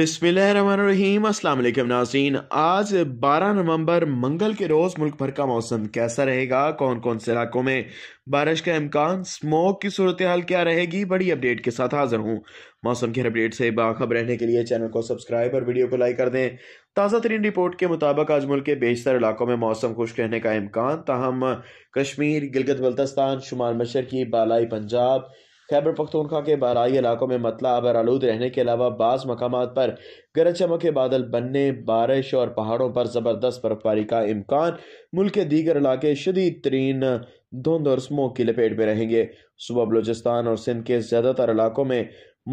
अस्सलाम वालेकुम नाजीन आज 12 नवंबर मंगल के रोज़ मुल्क भर का मौसम कैसा रहेगा कौन कौन से इलाकों में बारिश का इम्कान स्मोक की सूरत हाल क्या रहेगी बड़ी अपडेट के साथ हाजिर हूँ मौसम की अपडेट से बाखब रहने के लिए चैनल को सब्सक्राइब और वीडियो को लाइक कर दें ताज़ा तरीन रिपोर्ट के मुताबिक आज मुल्क के बेशतर इलाकों में मौसम खुश रहने का इम्कान तहम कश्मीर गिलगत बल्तस्तान शुमाल मशरकी बालाई पंजाब खैबर पख्तूनखा के बहराई इलाकों में मतला अबर आलूद रहने के अलावा बाज़ मकाम पर गरज चमक के बादल बनने बारिश और पहाड़ों पर ज़बरदस्त बर्फबारी का इम्कान मुल्क के दीगर इलाके शदीद तरीन धुंध और स्मोक की लपेट में रहेंगे सुबह बलोचिस्तान और सिंध के ज़्यादातर इलाकों में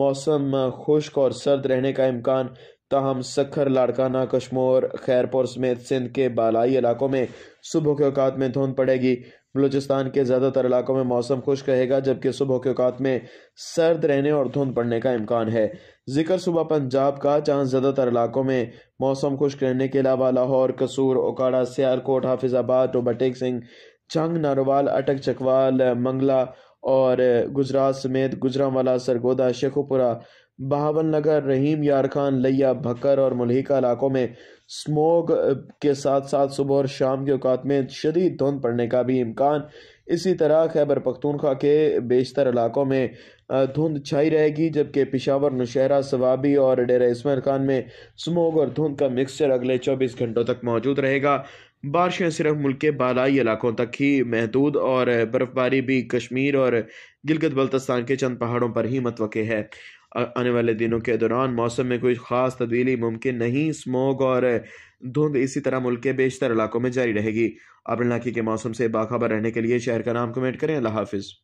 मौसम खुश्क और सर्द रहने का इम्कान ताहम सखर लाड़काना कश्मोर खैरपुर समेत सिंध के बालाई इलाकों में सुबह के अवकात में धुंध पड़ेगी बलूचिस्तान के ज़्यादातर इलाकों में मौसम खुश्क रहेगा जबकि सुबह के औकात में सर्द रहने और धुंध पड़ने का इम्कान है जिक्र सुबह पंजाब का जहाँ ज़्यादातर इलाकों में मौसम खुश्क रहने के अलावा लाहौर कसूर ओकाड़ा सियालकोट हाफिजाबाद बटेक सिंह चंग नारोवाल अटक चकवाल मंगला और गुजरात समेत गुजरावाला सरगोदा शेखोपुरा बहावन नगर रहीम यार खान लिया भक्कर और मुलहिका इलाकों में स्मोग के साथ साथ सुबह और शाम के अवकात में शदीद धुंध पड़ने का भी इम्कान इसी तरह खैबर पख्तूनख्वा के बेशतर इलाकों में धुंध छाई रहेगी जबकि पिशावर नौशहरा सवाबी और डेरा इसमर खान में स्मोग और धुंध का मिक्सचर अगले चौबीस घंटों तक मौजूद रहेगा बारिशें सिर्फ मुल्क के बालाई इलाकों तक ही महदूद और बर्फबारी भी कश्मीर और गिलगत बल्तिस्तान के चंद पहाड़ों पर ही मतवक़ है आने वाले दिनों के दौरान मौसम में कोई खास तब्दीली मुमकिन नहीं स्मोक और धुंध इसी तरह मुल्क के बेशतर इलाकों में जारी रहेगी अब इलाके के मौसम से बाखबर रहने के लिए शहर का नाम कमेंट करें अल्लाह हाफिज़